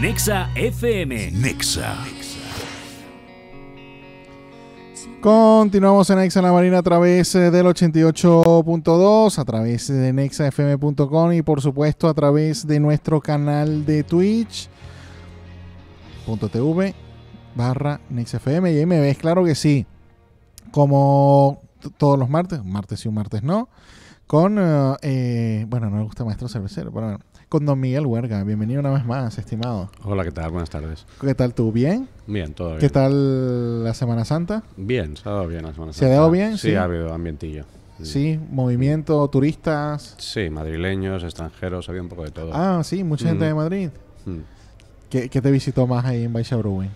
Nexa FM. Nexa. Continuamos en Nexa La Marina a través eh, del 88.2, a través de nexafm.com y por supuesto a través de nuestro canal de Twitch.tv barra NexaFM y me ves, claro que sí. Como todos los martes, martes y un martes no, con, eh, eh, bueno, no me gusta Maestro Cervecero, pero bueno con don Miguel Huerga. Bienvenido una vez más, estimado. Hola, ¿qué tal? Buenas tardes. ¿Qué tal tú? ¿Bien? Bien, todo bien. ¿Qué tal la Semana Santa? Bien, se ha dado bien la Semana Santa. ¿Se ha dado bien? Sí, ha habido ambientillo. Sí, movimiento, turistas. Sí, madrileños, extranjeros, había un poco de todo. Ah, sí, mucha gente mm. de Madrid. Mm. ¿Qué, te visitó más ahí en Baixa Brewing?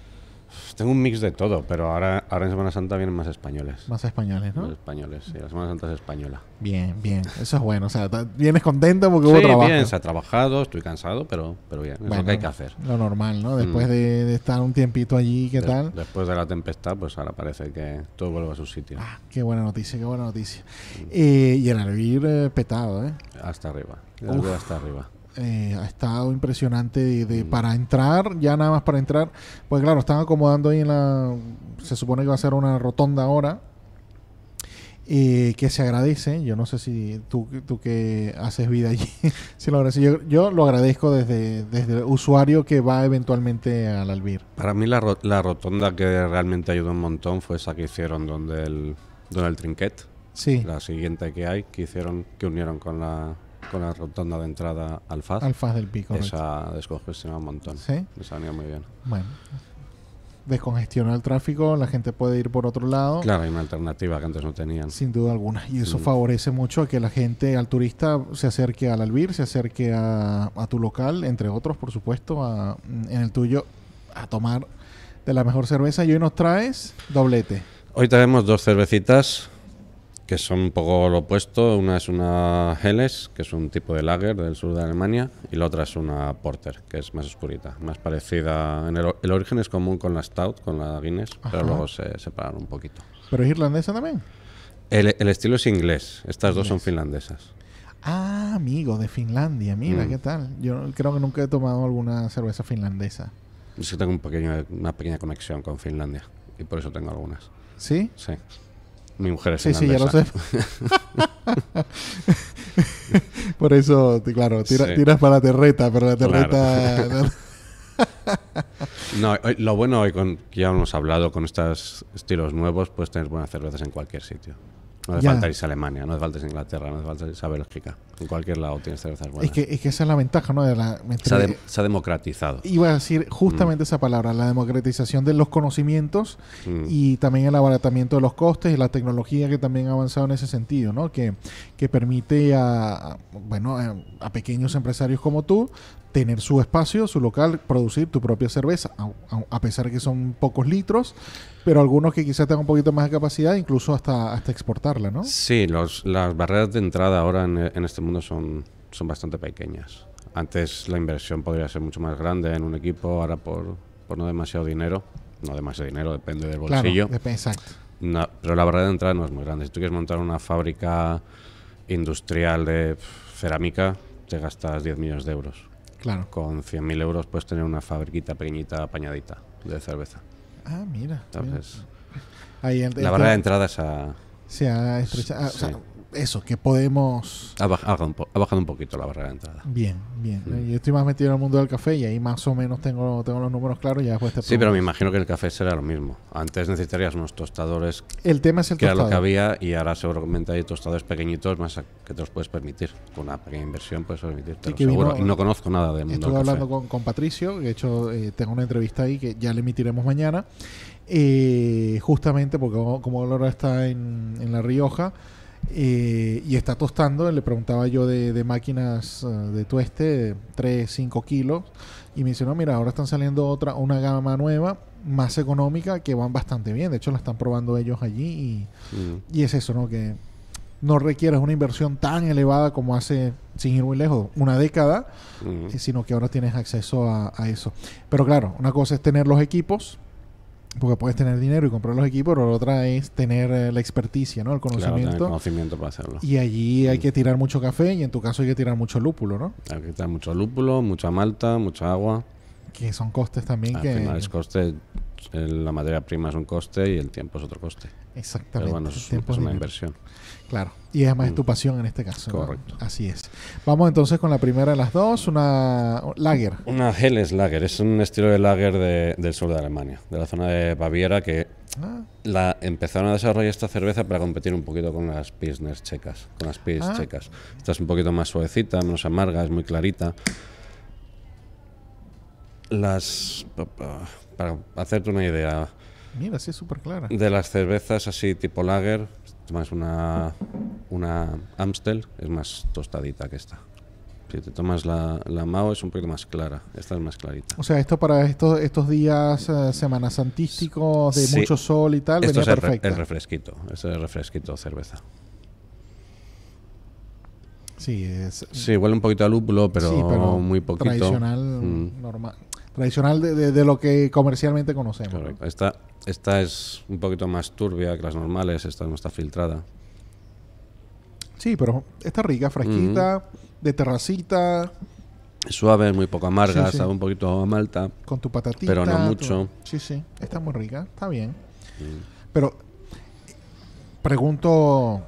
Tengo un mix de todo, pero ahora, ahora en Semana Santa vienen más españoles. Más españoles, ¿no? Más españoles, sí. La Semana Santa es española. Bien, bien. Eso es bueno. O sea, vienes contento porque hubo trabajo. bien. Se ha trabajado, estoy cansado, pero, pero bien. Es lo que hay que hacer. Lo normal, ¿no? Mm. Después de, estar un tiempito allí, ¿qué tal? Después de la tempestad, pues ahora parece que todo vuelve a su sitio. Ah, qué buena noticia, qué buena noticia. Mm. Eh, y el albir eh, petado, ¿eh? Hasta arriba. El hasta arriba. Eh, ha estado impresionante de, mm. para entrar, ya nada más para entrar, pues claro, están acomodando ahí en la, se supone que va a ser una rotonda ahora, eh, que se agradece, yo no sé si tú, tú que haces vida allí, si yo, yo, lo agradezco desde, desde el usuario que va eventualmente al albir. Para mí la, la rotonda que realmente ayudó un montón fue esa que hicieron donde el, donde el trinquet. Sí. La siguiente que hay, que hicieron, que unieron con la con la rotonda de entrada al faz Al del Pico. Esa descongestiona un montón. Sí. Me muy bien. Bueno. Descongestiona el tráfico, la gente puede ir por otro lado. Claro, hay una alternativa que antes no tenían. Sin duda alguna. Y eso mm. favorece mucho a que la gente, al turista, se acerque al Albir, se acerque a, tu local, entre otros, por supuesto, a, en el tuyo, a tomar de la mejor cerveza. Y hoy nos traes doblete. Hoy traemos dos cervecitas que son un poco lo opuesto. Una es una Helles, que es un tipo de lager del sur de Alemania, y la otra es una Porter, que es más oscurita, más parecida. el, origen es común con la Stout, con la Guinness, pero luego se separaron un poquito. ¿Pero es irlandesa también? El, estilo es inglés, estas dos son finlandesas. Ah, amigo, de Finlandia, mira, mm. ¿qué tal? Yo creo que nunca he tomado alguna cerveza finlandesa. Sí, tengo un pequeño, una pequeña conexión con Finlandia y por eso tengo algunas. ¿Sí? Sí. Mi mujer es sí, sí, ya lo sé. Por eso, claro, tiras para la terreta, pero la terreta... no, lo bueno hoy con, que ya hemos hablado con estos estilos nuevos, pues tener buenas cervezas en cualquier sitio. No te falta a Alemania, no te falta a Inglaterra, no te falta a Bélgica. En cualquier lado tienes cervezas Es que, que esa es la ventaja, ¿no? De la, se, ha democratizado. Iba a decir mm. justamente esa palabra, la democratización de los conocimientos mm. y también el abaratamiento de los costes y la tecnología que también ha avanzado en ese sentido, ¿no? Que, que permite a, bueno, a, pequeños empresarios como tú tener su espacio, su local, producir tu propia cerveza, a, a, pesar que son pocos litros, pero algunos que quizás tengan un poquito más de capacidad, incluso hasta, hasta exportarla, ¿no? Sí, las barreras de entrada ahora en, en este mundo son, son bastante pequeñas. Antes la inversión podría ser mucho más grande en un equipo, ahora por, por no demasiado dinero, no demasiado dinero, depende del bolsillo. pero la barrera de entrada no es muy grande. Si tú quieres montar una fábrica industrial de cerámica, te gastas 10 millones de euros. Claro. Con 100.000 euros puedes tener una fabriquita pequeñita, apañadita, de cerveza. Ah, mira. la barrera de entrada es a... Ah, sí, a, eso, que podemos... Ha bajado, un, ha bajado un poquito la barra de entrada. Bien, bien. Mm. Yo estoy más metido en el mundo del café y ahí más o menos tengo, tengo los números claros y ya después Sí, pero me imagino que el café será lo mismo. Antes necesitarías unos tostadores. El tema es el que era lo que había y ahora seguramente hay tostadores pequeñitos más que te los puedes permitir. Con una pequeña inversión puedes permitirte. seguro. y no conozco nada del mundo hablando Con, con, Patricio, de hecho eh, tengo una entrevista ahí que ya le emitiremos mañana. Eh, justamente porque como, Laura está en, en La Rioja, y está tostando, le preguntaba yo de, máquinas eh, de tueste, de 3, 5 kilos, y me dice, no, mira, ahora están saliendo otra, una gama nueva, más económica, que van bastante bien, de hecho la están probando ellos allí, y, mm. es eso, ¿no? Que no requieres una inversión tan elevada como hace, sin ir muy lejos, una década, mm. eh, sino que ahora tienes acceso a eso. Pero claro, una cosa es tener los equipos, porque puedes tener dinero y comprar los equipos, pero la otra es tener eh, la experticia, ¿no? El conocimiento. Claro, conocimiento para hacerlo. Y allí hay que tirar mucho café y en tu caso hay que tirar mucho lúpulo, ¿no? Hay que tirar mucho lúpulo, mucha malta, mucha agua. Que son costes también Al que... es coste, eh, la materia prima es un coste y el tiempo es otro coste. Exactamente. Pero bueno, es, es una inversión. Claro. Y además es mm. tu pasión en este caso. Correcto. Así es. Vamos entonces con la primera de las dos, una lager. Una Helles Lager. Es un estilo de lager del sur de Alemania, de la zona de Baviera, que ah. la empezaron a desarrollar esta cerveza para competir un poquito con las Pilsner checas. Con las ah. checas. Esta es un poquito más suavecita, menos amarga, es muy clarita. Las. Para hacerte una idea. Mira, sí es súper clara. De las cervezas así tipo lager Tomas más, una, una Amstel es más tostadita que esta. Si te tomas la, la Mao es un poquito más clara, esta es más clarita. O sea, esto para estos, estos días eh, semanas santísticos de mucho sol y tal, esto venía es El, refresquito, esto es refresquito cerveza. Sí, sí, huele un poquito a lúpulo, pero, sí, muy poquito. Tradicional, mm. normal tradicional de, lo que comercialmente conocemos. Esta, es un poquito más turbia que las normales, esta no está filtrada. Sí, pero está rica, fresquita, de terracita. Suave, muy poco amarga, sabe un poquito a malta. Con tu patatita. Pero no mucho. Sí, sí, está muy rica, está bien. Pero pregunto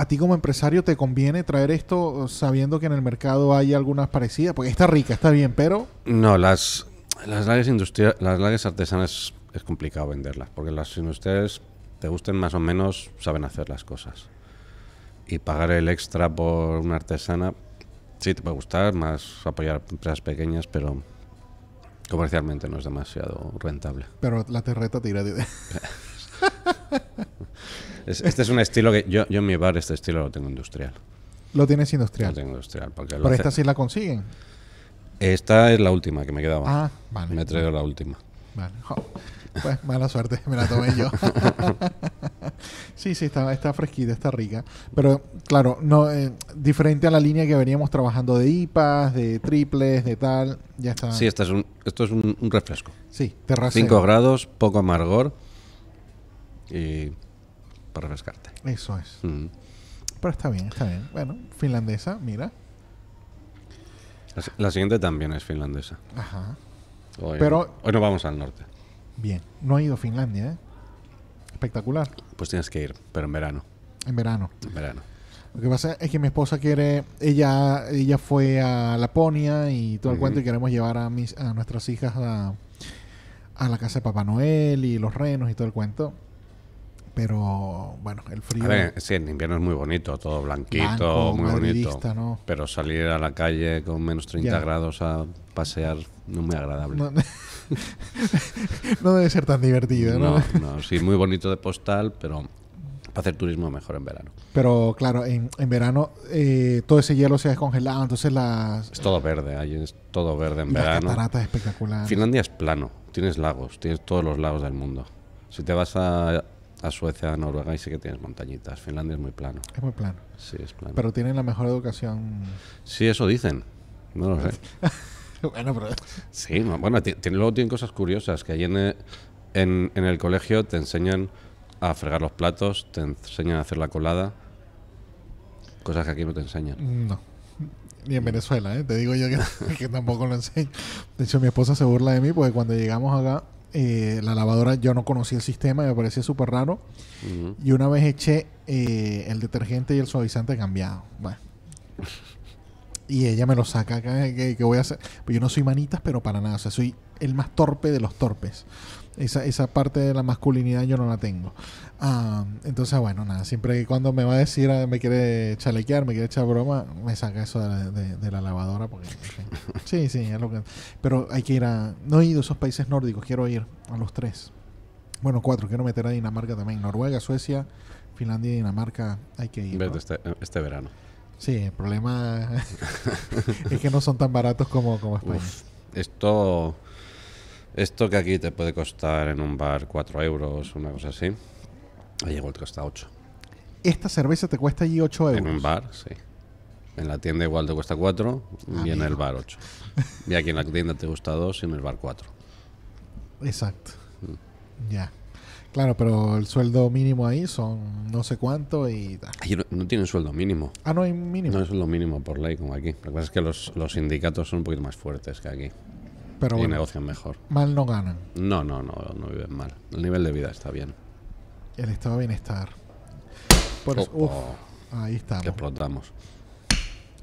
a ti como empresario te conviene traer esto sabiendo que en el mercado hay algunas parecidas? Porque está rica, está bien, pero... No, las, las industrias, las artesanas es complicado venderlas, porque las ustedes te gusten más o menos, saben hacer las cosas. Y pagar el extra por una artesana, sí, te puede gustar, más apoyar empresas pequeñas, pero comercialmente no es demasiado rentable. Pero la terreta tira, este es un estilo que yo, yo en mi bar este estilo lo tengo industrial. Lo tienes industrial. Lo tengo industrial. Porque Pero esta sí la consiguen. Esta es la última que me quedaba. Ah, vale. Me traigo la última. Vale. Pues mala suerte, me la tomé yo. sí, sí, está, está fresquita, está rica. Pero claro, no eh, diferente a la línea que veníamos trabajando de IPAs, de triples, de tal, ya está. Sí, esta es un, esto es un, refresco. sí terraza. 5 grados, poco amargor y refrescarte. Eso es. Mm. Pero está bien, está bien. Bueno, finlandesa, mira. La, siguiente también es finlandesa. Ajá. Pero, hoy nos vamos al norte. Bien. No he ido a Finlandia, ¿eh? Espectacular. Pues tienes que ir, pero en verano. En verano. En verano. Lo que pasa es que mi esposa quiere, ella, ella fue a Laponia y todo el cuento y queremos llevar a mis, a nuestras hijas a, a la casa de Papá Noel y los renos y todo el cuento. Pero bueno, el frío. sí, en invierno es muy bonito, todo blanquito, muy bonito. Pero salir a la calle con menos 30 grados a pasear no muy agradable. No, debe ser tan divertido, ¿no? No, sí, muy bonito de postal, pero para hacer turismo mejor en verano. Pero claro, en, en verano eh, todo ese hielo se ha descongelado, entonces las... Es todo verde, ahí es todo verde en verano. La catarata es espectacular. Finlandia es plano, tienes lagos, tienes todos los lagos del mundo. Si te vas a a Suecia, a Noruega y sí que tienes montañitas. Finlandia es muy plano. Es muy plano. Sí, es plano. Pero tienen la mejor educación. Sí, eso dicen. No lo sé. bueno, pero... Sí, bueno, luego tienen cosas curiosas, que allí en, en, el colegio te enseñan a fregar los platos, te enseñan a hacer la colada, cosas que aquí no te enseñan. No. Ni en Venezuela, ¿eh? te digo yo que, que tampoco lo enseño. De hecho, mi esposa se burla de mí porque cuando llegamos acá eh, la lavadora, yo no conocí el sistema me parecía súper raro. Y una vez eché eh, el detergente y el suavizante cambiado. Y ella me lo saca que, voy a hacer. Pues yo no soy manitas, pero para nada. O sea, soy el más torpe de los torpes. Esa, parte de la masculinidad yo no la tengo. Ah, entonces, bueno, nada, siempre que cuando me va a decir, ah, me quiere chalequear, me quiere echar broma, me saca eso de la, lavadora. Porque, sí, sí, es lo que... Pero hay que ir a... No he ido a esos países nórdicos, quiero ir a los tres. Bueno, cuatro, quiero meter a Dinamarca también. Noruega, Suecia, Finlandia y Dinamarca, hay que ir. Este, este verano. Sí, el problema es que no son tan baratos como, como España. esto esto que aquí te puede costar en un bar 4 euros, una cosa así, Ahí igual te cuesta 8. Esta cerveza te cuesta allí 8 euros. En un bar, sí. En la tienda igual te cuesta 4 y ah, en el bar 8. y aquí en la tienda te gusta 2 y en el bar 4. Exacto. Mm. Ya. Claro, pero el sueldo mínimo ahí son no sé cuánto y No, no, tienen sueldo mínimo. Ah, no hay mínimo. No es lo mínimo por ley como aquí. la que es que los, los sindicatos son un poquito más fuertes que aquí y negocian mejor. Mal no ganan. No, no, no, no viven mal. El nivel de vida está bien. El estado de bienestar. uf, ahí estamos. Que explotamos.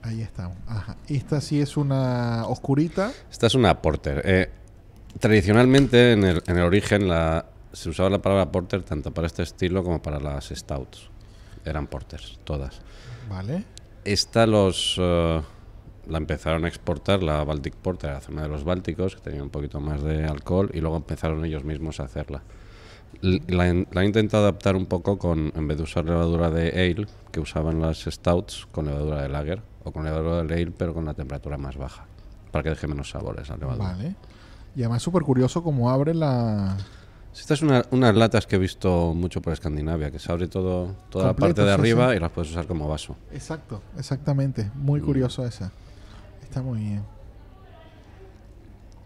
Ahí estamos. Esta sí es una oscurita. Esta es una porter. Eh, tradicionalmente, en el, en origen, la, se usaba la palabra porter tanto para este estilo como para las stouts. Eran porters, todas. Vale. Está los... Eh, la empezaron a exportar, la Baltic Porter, a la zona de los Bálticos, que tenía un poquito más de alcohol, y luego empezaron ellos mismos a hacerla. La, la intentado adaptar un poco con, en vez de usar levadura de ale, que usaban las stouts, con levadura de lager, o con levadura de ale, pero con la temperatura más baja, para que deje menos sabores la levadura. Vale. Y además súper curioso cómo abre la... Esta es una, unas latas que he visto mucho por Escandinavia, que se abre todo, toda la parte de arriba y las puedes usar como vaso. Exacto, exactamente. Muy mm. curioso esa muy bien.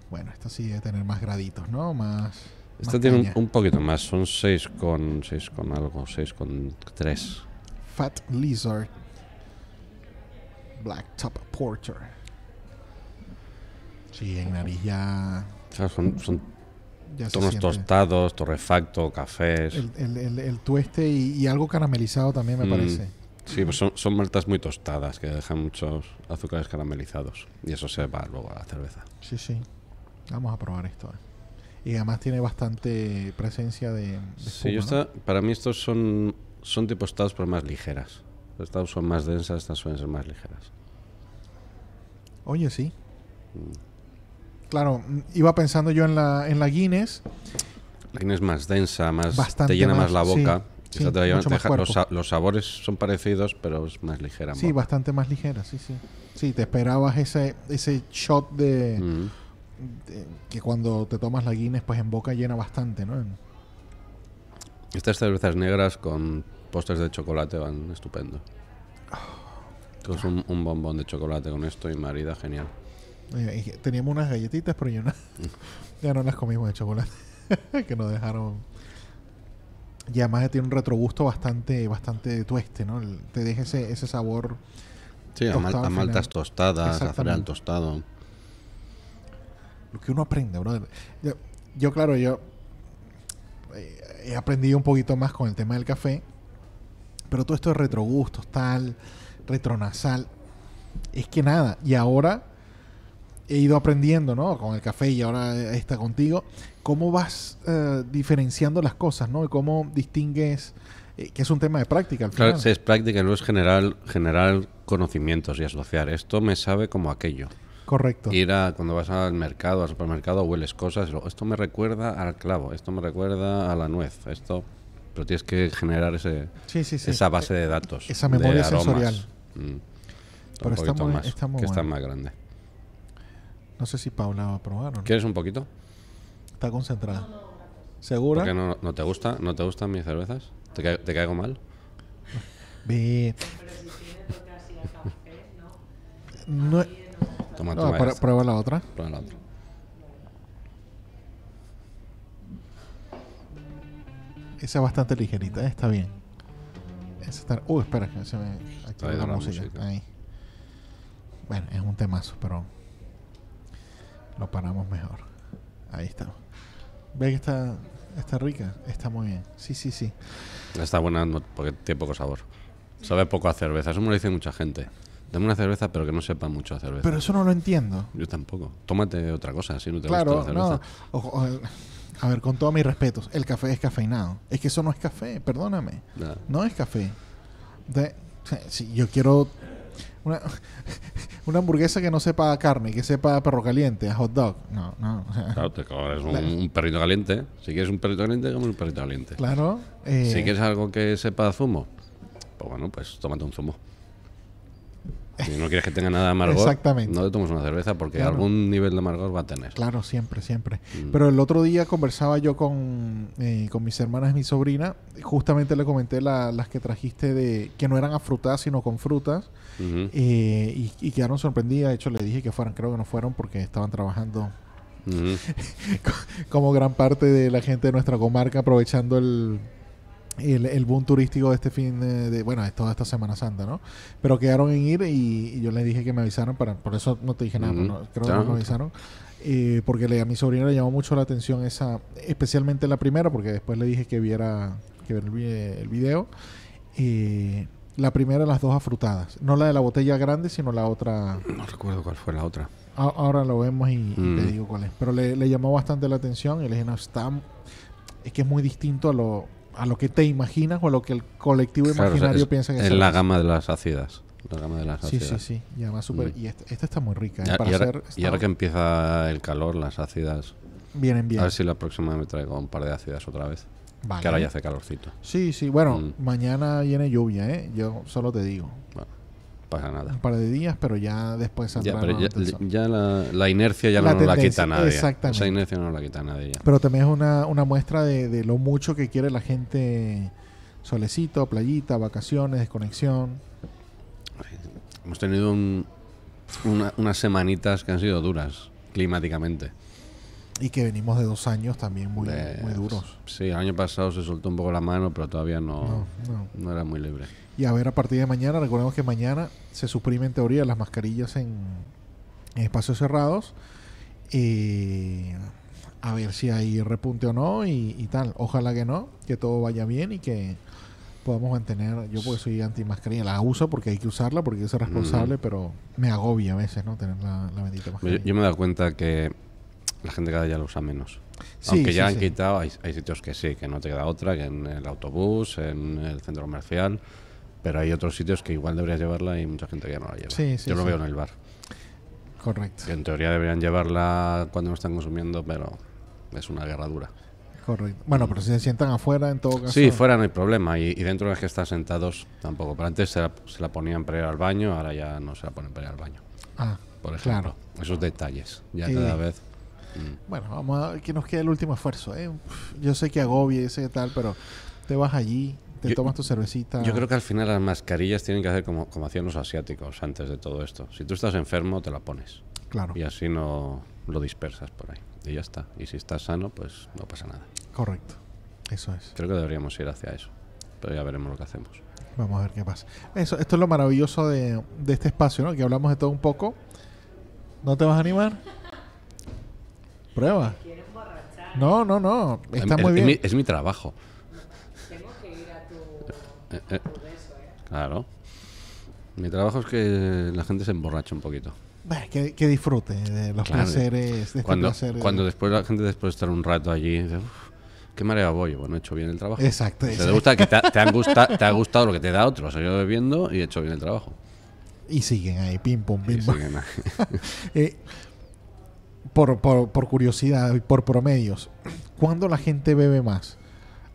Bueno, esto sí debe tener más graditos, ¿no? Más. Esta tiene un, poquito más, son 6 con, 6 con algo, 6 con 3. Fat Lizard. Black Top Porter. Sí, en nariz ya. son, son tonos tostados, torrefacto, cafés. El, el, el, tueste y, algo caramelizado también me mm. parece. Sí, pues son, son, maltas muy tostadas que dejan muchos azúcares caramelizados y eso se va luego a la cerveza. Sí, sí. Vamos a probar esto. Eh. Y además tiene bastante presencia de. sí, para mí estos son, son tipo estados, pero más ligeras. Los estados son más densas, estas suelen ser más ligeras. Oye, sí. Mm. Claro, mm, iba pensando yo en la, en la Guinness. es más densa, más. te llena más, la boca los, sabores son parecidos, pero es más ligera. Sí, bastante más ligera, sí, sí. Sí, te esperabas ese, ese shot de, que cuando te tomas la Guinness, pues en boca llena bastante, ¿no? Estas cervezas negras con postres de chocolate van estupendo. Ah, es un, bombón de chocolate con esto y marida genial. teníamos unas galletitas, pero yo no, ya no las comimos de chocolate, que nos dejaron y además tiene un retrogusto bastante, bastante tueste, ¿no? te deja ese, ese sabor. Sí, a, maltas tostadas, a cereal tostado. Lo que uno aprende, brother. Yo, claro, yo eh, he aprendido un poquito más con el tema del café. Pero todo esto de retrogustos, tal, retronasal. Es que nada. Y ahora he ido aprendiendo, ¿no? Con el café y ahora está contigo, cómo vas eh, diferenciando las cosas, ¿no? cómo distingues eh, que es un tema de práctica al final. es práctica, no es general, generar conocimientos y asociar. Esto me sabe como aquello. Correcto. Ir a, cuando vas al mercado, al supermercado, hueles cosas. Esto me recuerda al clavo, esto me recuerda a la nuez, esto. Pero tienes que generar ese, esa base de datos. Esa memoria sensorial. Mm. Pero que está más grande. No sé si Paula va a probar o no. ¿Quieres un poquito? Está concentrada. ¿Segura? no, no te gusta? ¿No te gustan mis cervezas? ¿Te, caigo mal? Bien. No, toma, toma. prueba la otra. Prueba la otra. Esa es bastante ligerita, ¿eh? está bien. Esa está. Uh, espera, que se me. Aquí la, la música. Ahí. Bueno, es un temazo, pero. Lo paramos mejor. Ahí estamos. ¿Ves que está, está rica? Está muy bien. Sí, sí, sí. Está buena porque tiene poco sabor. Sabe poco a cerveza. Eso me lo dice mucha gente. Dame una cerveza, pero que no sepa mucho a cerveza. Pero eso no lo entiendo. Yo tampoco. Tómate otra cosa, si no te gusta la cerveza. No. a ver, con todos mis respetos, el café es cafeinado. Es que eso no es café, perdóname. No es café. yo quiero una hamburguesa que no sepa carne, que sepa perro caliente, a hot dog. No, no. claro, te coges un, un, perrito caliente. Si quieres un perrito caliente, come un perrito caliente. Claro. Eh... Si quieres algo que sepa a zumo, pues bueno, pues tómate un zumo. Si no quieres que tenga nada de amargor, Exactamente. no le tomes una cerveza porque algún nivel de amargor va a tener. Claro, siempre, siempre. Mm. Pero el otro día conversaba yo con, eh, mis hermanas y mi sobrina. Justamente le comenté las que trajiste de que no eran frutas, sino con frutas. Eh, y, y, quedaron sorprendidas. De hecho, le dije que fueran. Creo que no fueron porque estaban trabajando. como gran parte de la gente de nuestra comarca aprovechando el el, boom turístico de este fin eh, de, bueno, de toda esta Semana Santa, ¿no? Pero quedaron en ir y, yo les dije que me avisaron para, por eso no te dije nada, creo que me avisaron. Eh, porque le, a mi sobrina le llamó mucho la atención esa, especialmente la primera, porque después le dije que viera, que el, video. Eh, la primera, las dos afrutadas. No la de la botella grande, sino la otra. No recuerdo cuál fue la otra. ahora lo vemos y, le mm. digo cuál es. Pero le, le, llamó bastante la atención y le dije, no, está. Es que es muy distinto a lo a lo que te imaginas o a lo que el colectivo imaginario piensa que es. En la gama de las ácidas. La gama de las ácidas. sí, sí, mm. Y además este, Y esta, está muy rica. ¿eh? Y, ahora, que empieza el calor, las ácidas. Vienen bien. A ver si la próxima me traigo un par de ácidas otra vez. Que ahora ya hace calorcito. Sí, sí. Bueno, mm. mañana viene lluvia, ¿eh? Yo solo te digo. Un par de días, pero ya después Ya, la, inercia ya no, la quita nadie. Exactamente. Esa inercia no la quita Pero también es una, una muestra de, lo mucho que quiere la gente solecito, playita, vacaciones, desconexión. Hemos tenido unas semanitas que han sido duras climáticamente y que venimos de dos años también muy, pues, muy duros. Sí, el año pasado se soltó un poco la mano, pero todavía no, no, era muy libre. Y a ver, a partir de mañana, recordemos que mañana se suprimen en teoría las mascarillas en, espacios cerrados. y eh, a ver si hay repunte o no y, y, tal. Ojalá que no, que todo vaya bien y que podamos mantener. Yo porque soy anti mascarilla, la uso porque hay que usarla, porque es responsable, pero me agobia a veces no tener la, la bendita mascarilla. Yo, yo me he dado cuenta que la gente cada ya lo usa menos. Aunque ya han quitado, hay, sitios que sí, que no te queda otra, que en el autobús, en el centro comercial, pero hay otros sitios que igual deberías llevarla y mucha gente ya no la lleva. Yo lo veo en el bar. Correcto. en teoría deberían llevarla cuando no están consumiendo, pero es una guerra dura. Correcto. Bueno, pero si se sientan afuera, en todo caso. Sí, fuera no hay problema. Y, dentro de que están sentados tampoco. Pero antes se la, ponían para ir al baño, ahora ya no se la ponen para ir al baño. Ah, por ejemplo. Claro. Esos detalles. Ya cada vez Mm. Bueno, vamos a que nos queda el último esfuerzo. ¿eh? Yo sé que agobia, y tal, pero te vas allí, te tomas tu cervecita. Yo creo que al final las mascarillas tienen que hacer como, como hacían los asiáticos antes de todo esto. Si tú estás enfermo, te la pones. Claro. Y así no lo dispersas por ahí. Y ya está. Y si estás sano, pues no pasa nada. Correcto. Eso es. Creo que deberíamos ir hacia eso. Pero ya veremos lo que hacemos. Vamos a ver qué pasa. Eso, esto es lo maravilloso de, de este espacio, ¿no? Que hablamos de todo un poco. ¿No te vas a animar? Prueba. No, no, no. Está muy bien. Es mi, trabajo. Tengo que ir a tu, eh, eh. Eh. Claro. Mi trabajo es que la gente se emborracha un poquito. que, disfrute de los placeres. cuando, cuando después la gente, después de estar un rato allí, dice, qué mareo voy. Bueno, he hecho bien el trabajo. Exacto. Te, Gusta que te, ha gustado lo que te da otro. O bebiendo y he hecho bien el trabajo. Y siguen ahí, pim, pum, pim, por, por, curiosidad y por promedios, ¿cuándo la gente bebe más?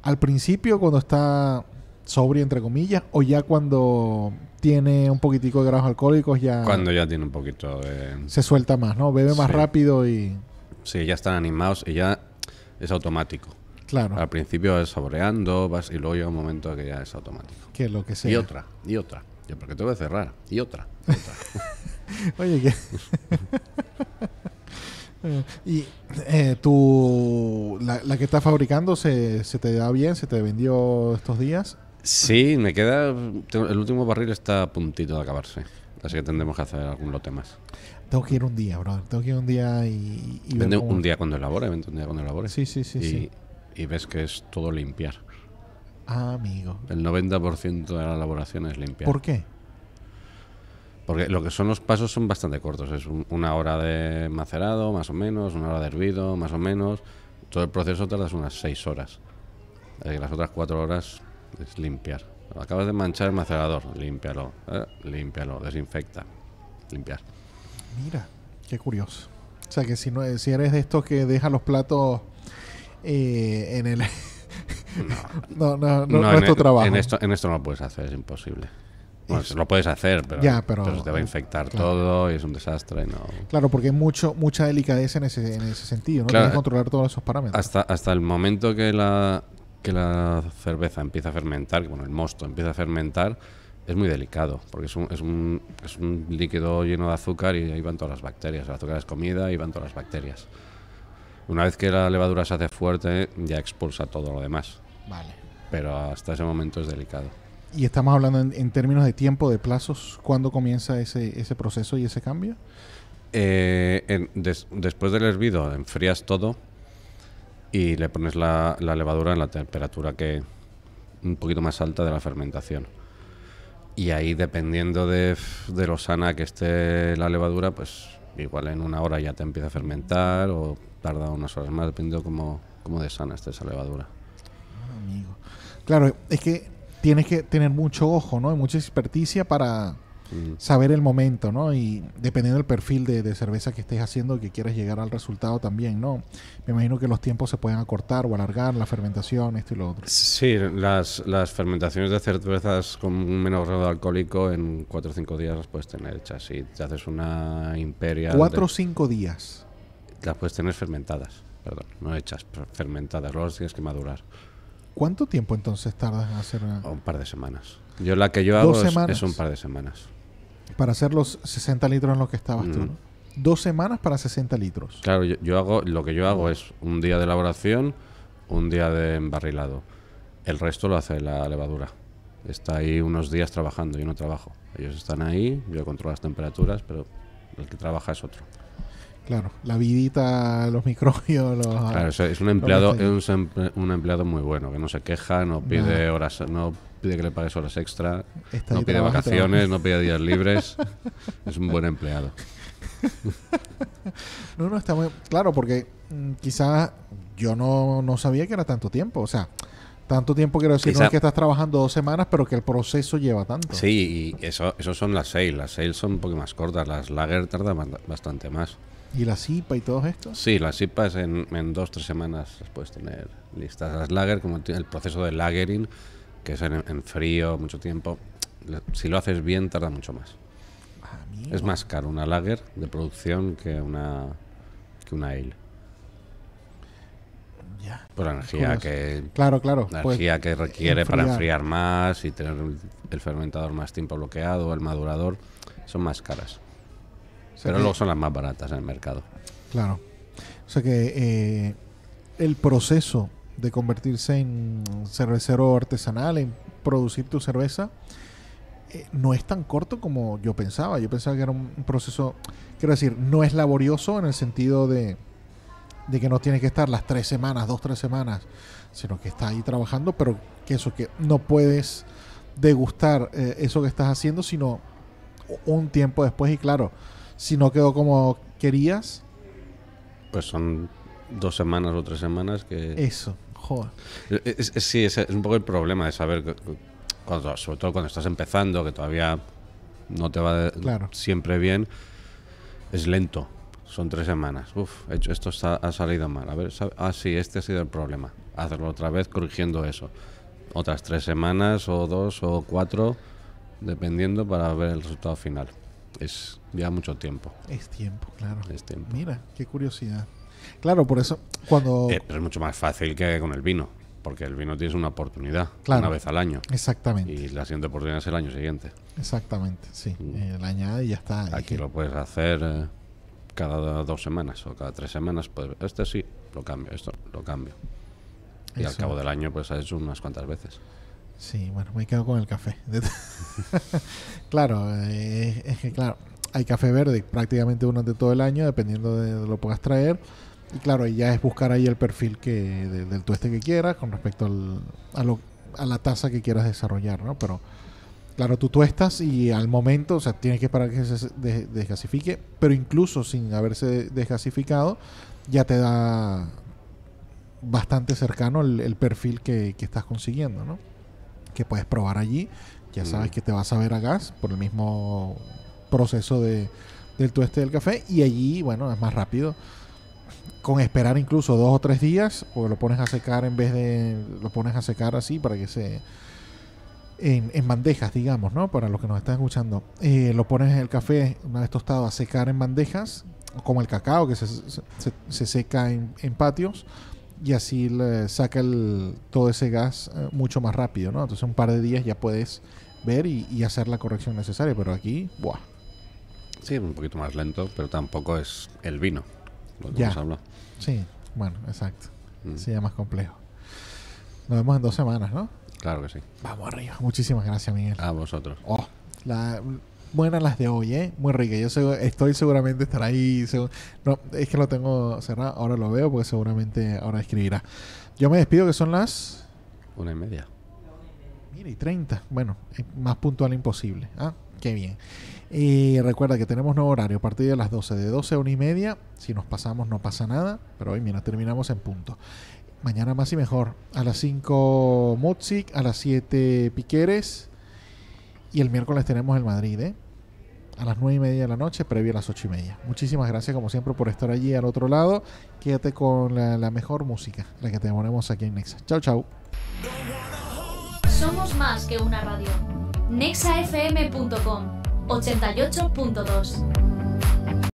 ¿Al principio cuando está sobrio entre comillas, o ya cuando tiene un poquitico de grados alcohólicos ya... Cuando ya tiene un poquito Se suelta más, ¿no? Bebe más rápido y... Sí, ya están animados y ya es automático. Claro. Al principio es saboreando vas, y luego llega un momento que ya es automático. Que lo que sea. Y otra, y otra. Yo porque tengo que cerrar. Y otra, otra. Oye, ¿qué? Y eh, tú, la, que estás fabricando, ¿se, te da bien? ¿Se te vendió estos días? Sí, me queda. El último barril está a puntito de acabarse. Así que tendremos que hacer algún lote más. Tengo que ir un día, bro. Tengo que ir un día y. y vende un día cuando elabore, vende un día cuando elabore. Sí, sí, sí. Y, sí. y ves que es todo limpiar. Ah, amigo. El 90% de la elaboración es limpiar. ¿Por qué? Porque lo que son los pasos son bastante cortos. Es una hora de macerado, más o menos, una hora de hervido, más o menos. Todo el proceso tarda unas seis horas. Eh, las otras cuatro horas es limpiar. Acabas de manchar el macerador, límpialo, eh, límpialo, desinfecta, limpiar. Mira, qué curioso. O sea que si, no, si eres de estos que deja los platos eh, en el... no, no, no, no, es e- trabajo. esto, en esto no lo puedes hacer, es imposible. Bueno, pues lo puedes hacer, pero, te va a infectar todo y es un desastre. No. Claro, porque hay mucho, mucha delicadeza en ese, en ese sentido, ¿no? Tienes que controlar todos esos parámetros. Hasta, hasta el momento que la, que la cerveza empieza a fermentar, bueno, el mosto empieza a fermentar, es muy delicado, porque es un, es, un, es un líquido lleno de azúcar y ahí van todas las bacterias. El azúcar es comida y van todas las bacterias. Una vez que la levadura se hace fuerte, ya expulsa todo lo demás. Vale. Pero hasta ese momento es delicado. Y estamos hablando en, términos de tiempo, de plazos, ¿cuándo comienza ese, ese proceso y ese cambio? Eh, después del hervido, enfrías todo y le pones la, levadura en la temperatura que un poquito más alta de la fermentación. Y ahí, dependiendo de, lo sana que esté la levadura, pues igual en una hora ya te empieza a fermentar o tarda unas horas más, dependiendo cómo, cómo de sana esté esa levadura. Ah, claro, es que tienes que tener mucho ojo, ¿no? Y mucha experticia para mm. saber el momento, ¿no? Y dependiendo del perfil de, cerveza que estés haciendo, que quieras llegar al resultado también, ¿no? Me imagino que los tiempos se pueden acortar o alargar, la fermentación, esto y lo otro. Sí, las, las fermentaciones de cervezas con un menor grado alcohólico en 4 o 5 días las puedes tener hechas. Si te haces una imperia... 4 o 5 días. Las puedes tener fermentadas, perdón, no hechas, fermentadas, luego las tienes que madurar. ¿Cuánto tiempo entonces tardas en hacer? Un par de semanas. Yo la que yo hago es, un par de semanas. Para hacer los 60 litros en los que estabas tú, mm. Dos semanas para 60 litros. Claro, yo, yo, hago, lo que yo hago es un día de elaboración, un día de embarrilado. El resto lo hace la levadura. Está ahí unos días trabajando, yo no trabajo. Ellos están ahí, yo controlo las temperaturas, pero el que trabaja es otro. Claro, la vidita, los microbios, los... Claro, es un empleado, es un, empleado muy bueno, que no se queja, no pide horas, no pide que le pagues horas extra, no pide vacaciones, no pide días libres. es un buen empleado. no, está muy claro, porque mm, quizás yo no, no sabía que era tanto tiempo. O sea, tanto tiempo quiero decir, no es que estás trabajando dos semanas, pero que el proceso lleva tanto. Sí, y eso, son las seis. Las seis son un poco más cortas. Las lager tardan bastante más. ¿Y la SIPA y todo esto? Sí, las SIPAs en, dos tres semanas las puedes tener listas. Las lager, como el proceso de lagering, que es en, frío, mucho tiempo, si lo haces bien tarda mucho más. Ah, es más caro una lager de producción que una, que una ale. Por la energía que. Claro, claro. Pues, energía que requiere para enfriar más y tener el fermentador más tiempo bloqueado, el madurador, son más caras. Pero luego son las más baratas en el mercado. Claro. O sea que eh, el proceso de convertirse en cervecero artesanal, en producir tu cerveza, eh, no es tan corto como yo pensaba. Yo pensaba que era un proceso, quiero decir, no es laborioso en el sentido de de que no tiene que estar las tres semanas, dos, tres semanas, sino que está ahí trabajando, pero que eso, que no puedes degustar eh, eso que estás haciendo, sino un tiempo después y claro, si no quedó como querías. Pues son dos semanas o tres semanas que... Eso, joder. Eh, eh, sí, es, es, un poco el problema de saber, cuando, sobre todo cuando estás empezando, que todavía no te va siempre bien, es lento son tres semanas. Uf, esto ha salido mal. A ver, ah, sí, este ha sido el problema. Hacerlo otra vez corrigiendo eso. Otras tres semanas o dos o cuatro, dependiendo para ver el resultado final. Es ya mucho tiempo. Es tiempo, claro. Es tiempo. Mira, qué curiosidad. Claro, por eso cuando... Eh, pero es mucho más fácil que con el vino, porque el vino tienes una oportunidad, una vez al año. Exactamente. Y la siguiente oportunidad es el año siguiente. Exactamente, sí. Mm. el la y ya está. Aquí lo puedes hacer... Eh, cada dos semanas o cada tres semanas, pues este sí, lo cambio, esto lo cambio. Y al cabo del año, pues ha hecho unas cuantas veces. Sí, bueno, me quedo con el café. claro, eh, es que claro, hay café verde prácticamente durante todo el año, dependiendo de, lo puedas traer. Y claro, ya es buscar ahí el perfil que del tueste que quieras con respecto al, a, la tasa que quieras desarrollar, ¿no? Pero Claro, tú tuestas y al momento, o sea, tienes que esperar que se desgasifique, pero incluso sin haberse desgasificado, ya te da bastante cercano el, perfil que, estás consiguiendo, ¿no? Que puedes probar allí. Ya mm. sabes que te vas a ver a gas por el mismo proceso de, del tueste del café. Y allí, bueno, es más rápido. Con esperar incluso dos o tres días, o lo pones a secar en vez de. Lo pones a secar así para que se en, bandejas, digamos, ¿no? Para los que nos están escuchando. Eh, lo pones en el café, una vez tostado, a secar en bandejas, como el cacao que se, seca en, patios, y así saca el, todo ese gas eh, mucho más rápido, ¿no? Entonces un par de días ya puedes ver y, hacer la corrección necesaria, pero aquí, ¡buah! Sí, un poquito más lento, pero tampoco es el vino, lo que ya. Sí, bueno, exacto. Mm. se Sí, más complejo. Nos vemos en dos semanas, ¿no? Claro que sí. Vamos arriba. Muchísimas gracias, Miguel. A vosotros. Oh, buenas las de hoy, ¿eh? Muy ricas. Yo estoy seguramente estar ahí. no, es que lo tengo cerrado. Ahora lo veo porque seguramente ahora escribirá. Yo me despido que son las... Una y media. Mira, y treinta. Bueno, eh, más puntual imposible. Ah, qué bien. Y recuerda que tenemos nuevo horario a partir de las 12. De doce a una y media. Si nos pasamos no pasa nada. Pero hoy, mira, terminamos en punto. Mañana más y mejor. A las 5 Mutzik, a las 7 Piqueres. Y el miércoles tenemos el Madrid, ¿eh? A las 9 y media de la noche, previo a las 8 y media. Muchísimas gracias, como siempre, por estar allí al otro lado. Quédate con la, mejor música, la que te ponemos aquí en Nexa. Chao, chao. Somos más que una radio. nexafm.com 88.2